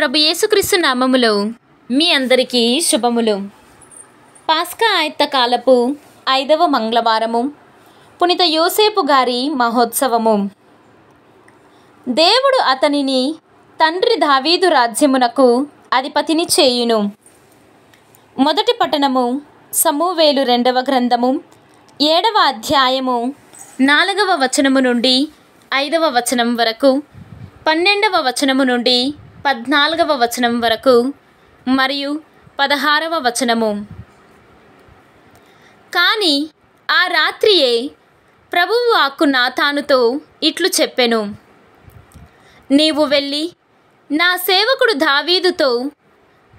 ప్రభు యేసుక్రీస్తు నామములో మీ అందరికీ శుభములు పాస్కా ఆయత్త కాలపు ఐదవ మంగళవారము పునిత యోసేపు గారి మహోత్సవము దేవుడు అతనిని తండ్రి దావీదు రాజ్యమునకు అధిపతిని చేయును మొదటి పట్టణము సమూవేలు రెండవ గ్రంథము ఏడవ అధ్యాయము నాలుగవ వచనము నుండి ఐదవ వచనం వరకు పన్నెండవ వచనము నుండి పద్నాలుగవ వచనం వరకు మరియు పదహారవ వచనము కానీ ఆ రాత్రియే ప్రభువు వాక్కు నాతానుతో ఇట్లు చెప్పెను నీవు వెళ్ళి నా సేవకుడు దావీదుతో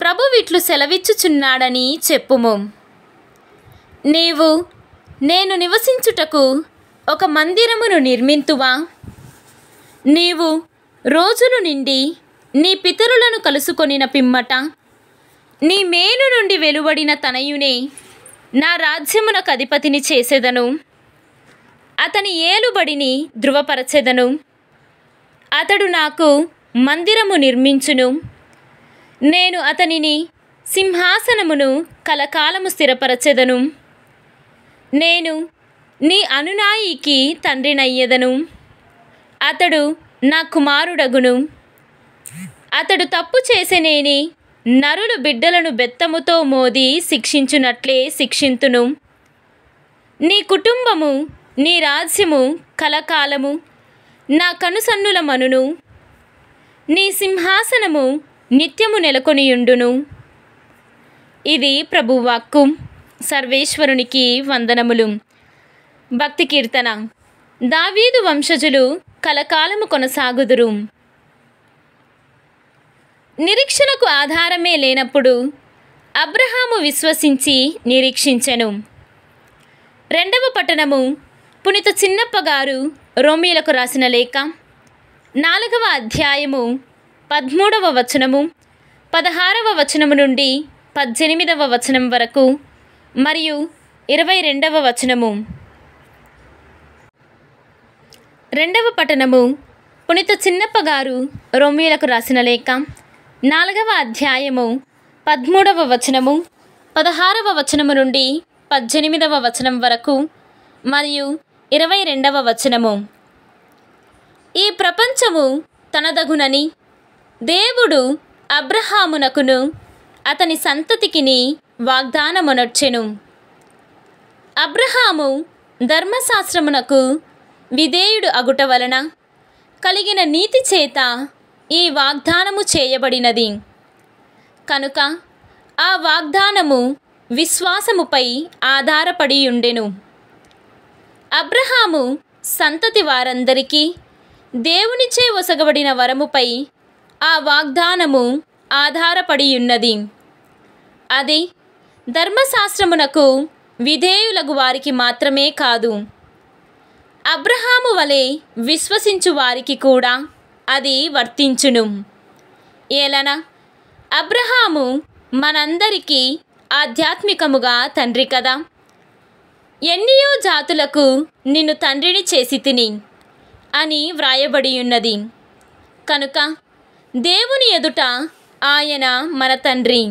ప్రభు ఇట్లు సెలవిచ్చుచున్నాడని చెప్పుము నీవు నేను నివసించుటకు ఒక మందిరమును నిర్మింతువా నీవు రోజులు నిండి నీ పితరులను కలుసుకొనిన పిమ్మట నీ మేలు నుండి వెలువడిన తనయునే నా రాజ్యమునకు అధిపతిని చేసేదను అతని ఏలుబడిని ధృవపరచెదను అతడు నాకు మందిరము నిర్మించును నేను అతనిని సింహాసనమును కలకాలము స్థిరపరచెదను నేను నీ అనునాయికి తండ్రినయ్యదను అతడు నా కుమారుడగును అతడు తప్పు చేసేనేని నరులు బిడ్డలను బెత్తముతో మోది శిక్షించునట్లే శిక్షింతును నీ కుటుంబము నీ రాజ్యము కలకాలము నా కనుసన్నుల మనును నీ సింహాసనము నిత్యము నెలకొనియుండును ఇది ప్రభువాక్కు సర్వేశ్వరునికి వందనములు భక్తి కీర్తన దావీదు వంశజులు కలకాలము కొనసాగుదురు నిరీక్షణకు ఆధారమే లేనప్పుడు అబ్రహాము విశ్వసించి నిరీక్షించను రెండవ పట్టణము పునిత చిన్నప్పగారు రోమీలకు రోమిలకు రాసిన లేఖ నాలుగవ అధ్యాయము పదమూడవ వచనము పదహారవ వచనము నుండి పద్దెనిమిదవ వచనం వరకు మరియు ఇరవై రెండవ వచనము రెండవ పట్టణము పునిత చిన్నప్పగారు రోమీలకు రోమిలకు రాసిన లేఖ నాలుగవ అధ్యాయము పదమూడవ వచనము పదహారవ వచనము నుండి పద్దెనిమిదవ వచనం వరకు మరియు ఇరవై రెండవ వచనము ఈ ప్రపంచము తనదగునని దేవుడు అబ్రహామునకును అతని సంతతికిని వాగ్దానమునొచ్చెను అబ్రహాము ధర్మశాస్త్రమునకు విధేయుడు అగుట వలన కలిగిన నీతి చేత ఈ వాగ్దానము చేయబడినది కనుక ఆ వాగ్దానము విశ్వాసముపై ఆధారపడి ఉండెను అబ్రహాము సంతతి వారందరికీ దేవునిచే ఒసగబడిన వరముపై ఆ వాగ్దానము ఆధారపడి ఉన్నది అది ధర్మశాస్త్రమునకు విధేయులగు వారికి మాత్రమే కాదు అబ్రహాము వలె విశ్వసించు వారికి కూడా అది వర్తించును ఏలన అబ్రహాము మనందరికీ ఆధ్యాత్మికముగా తండ్రి కదా ఎన్నియో జాతులకు నిన్ను తండ్రిని చేసి తిని అని వ్రాయబడి ఉన్నది కనుక దేవుని ఎదుట ఆయన మన తండ్రి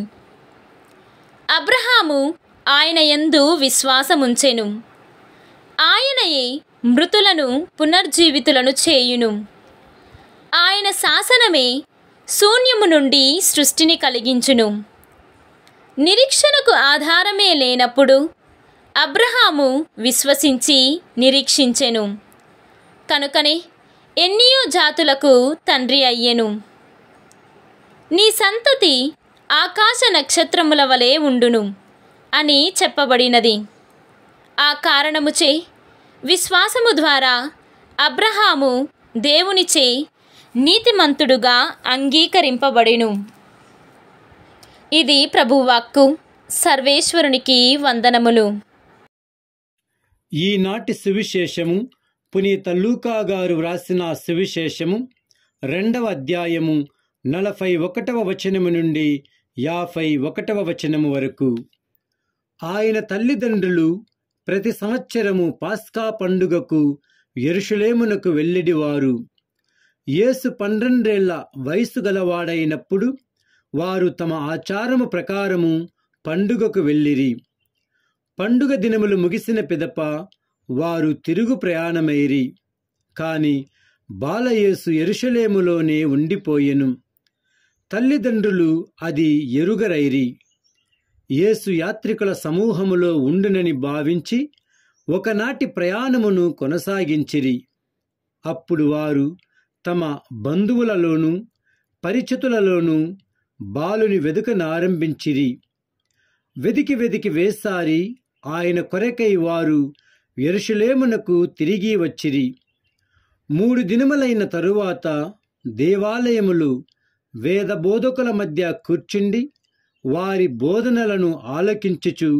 అబ్రహాము ఆయన ఎందు విశ్వాసముంచెను ఆయనయే మృతులను పునర్జీవితులను చేయును ఆయన శాసనమే శూన్యము నుండి సృష్టిని కలిగించును నిరీక్షణకు ఆధారమే లేనప్పుడు అబ్రహాము విశ్వసించి నిరీక్షించెను కనుకనే ఎన్నియో జాతులకు తండ్రి అయ్యెను నీ సంతతి ఆకాశ నక్షత్రముల వలె ఉండును అని చెప్పబడినది ఆ కారణముచే విశ్వాసము ద్వారా అబ్రహాము దేవునిచే నీతిమంతుడుగా అంగీకరింపబడిను ఇది ప్రభువాక్కు సర్వేశ్వరునికి వందనములు ఈనాటి సువిశేషము పునీత లూకా గారు వ్రాసిన సువిశేషము రెండవ అధ్యాయము నలభై ఒకటవ వచనము నుండి యాభై ఒకటవ వచనము వరకు ఆయన తల్లిదండ్రులు ప్రతి సంవత్సరము పాస్కా పండుగకు ఎరుషులేమునకు వెళ్ళిడివారు యేసు పన్నెండేళ్ల వయసు గలవాడైనప్పుడు వారు తమ ఆచారము ప్రకారము పండుగకు వెళ్ళిరి పండుగ దినములు ముగిసిన పిదప వారు తిరుగు ప్రయాణమైరి కాని బాలయేసు ఎరుషలేములోనే ఉండిపోయెను తల్లిదండ్రులు అది ఎరుగరైరి యేసు యాత్రికుల సమూహములో ఉండునని భావించి ఒకనాటి ప్రయాణమును కొనసాగించిరి అప్పుడు వారు తమ బంధువులలోనూ పరిచితులలోనూ బాలుని వెదుకనారంభించిరి వెదికి వెదికి వేసారి ఆయన కొరకై వారు ఎరుషులేమునకు తిరిగి వచ్చిరి మూడు దినములైన తరువాత దేవాలయములు వేద బోధకుల మధ్య కూర్చుండి వారి బోధనలను ఆలకించుచు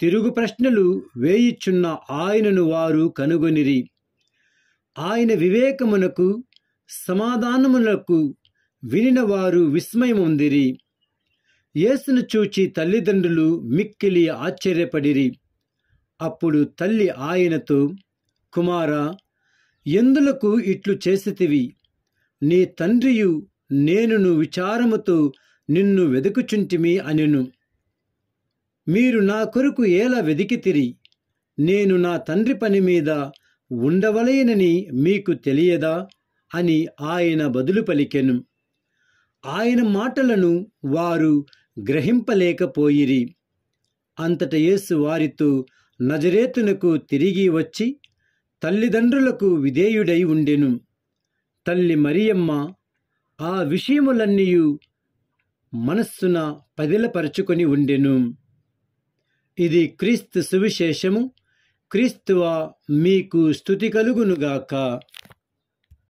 తిరుగు ప్రశ్నలు వేయిచున్న ఆయనను వారు కనుగొనిరి ఆయన వివేకమునకు సమాధానములకు వినినవారు విస్మయముందిరి యేసును చూచి తల్లిదండ్రులు మిక్కిలి ఆశ్చర్యపడిరి అప్పుడు తల్లి ఆయనతో కుమారా ఎందులకు ఇట్లు చేసితివి నీ తండ్రియు నేనును విచారముతో నిన్ను వెదుకుచుంటిమి అనెను మీరు నా కొరకు ఎలా వెదికితిరి నేను నా తండ్రి పని మీద ఉండవలేనని మీకు తెలియదా అని ఆయన బదులు పలికెను ఆయన మాటలను వారు గ్రహింపలేకపోయిరి అంతట యేసు వారితో నజరేతునకు తిరిగి వచ్చి తల్లిదండ్రులకు విధేయుడై ఉండెను తల్లి మరియమ్మ ఆ విషయములన్నీ మనస్సున పదిలపరుచుకొని ఉండెను ఇది క్రీస్తు సువిశేషము క్రీస్తువా మీకు స్థుతి కలుగునుగాక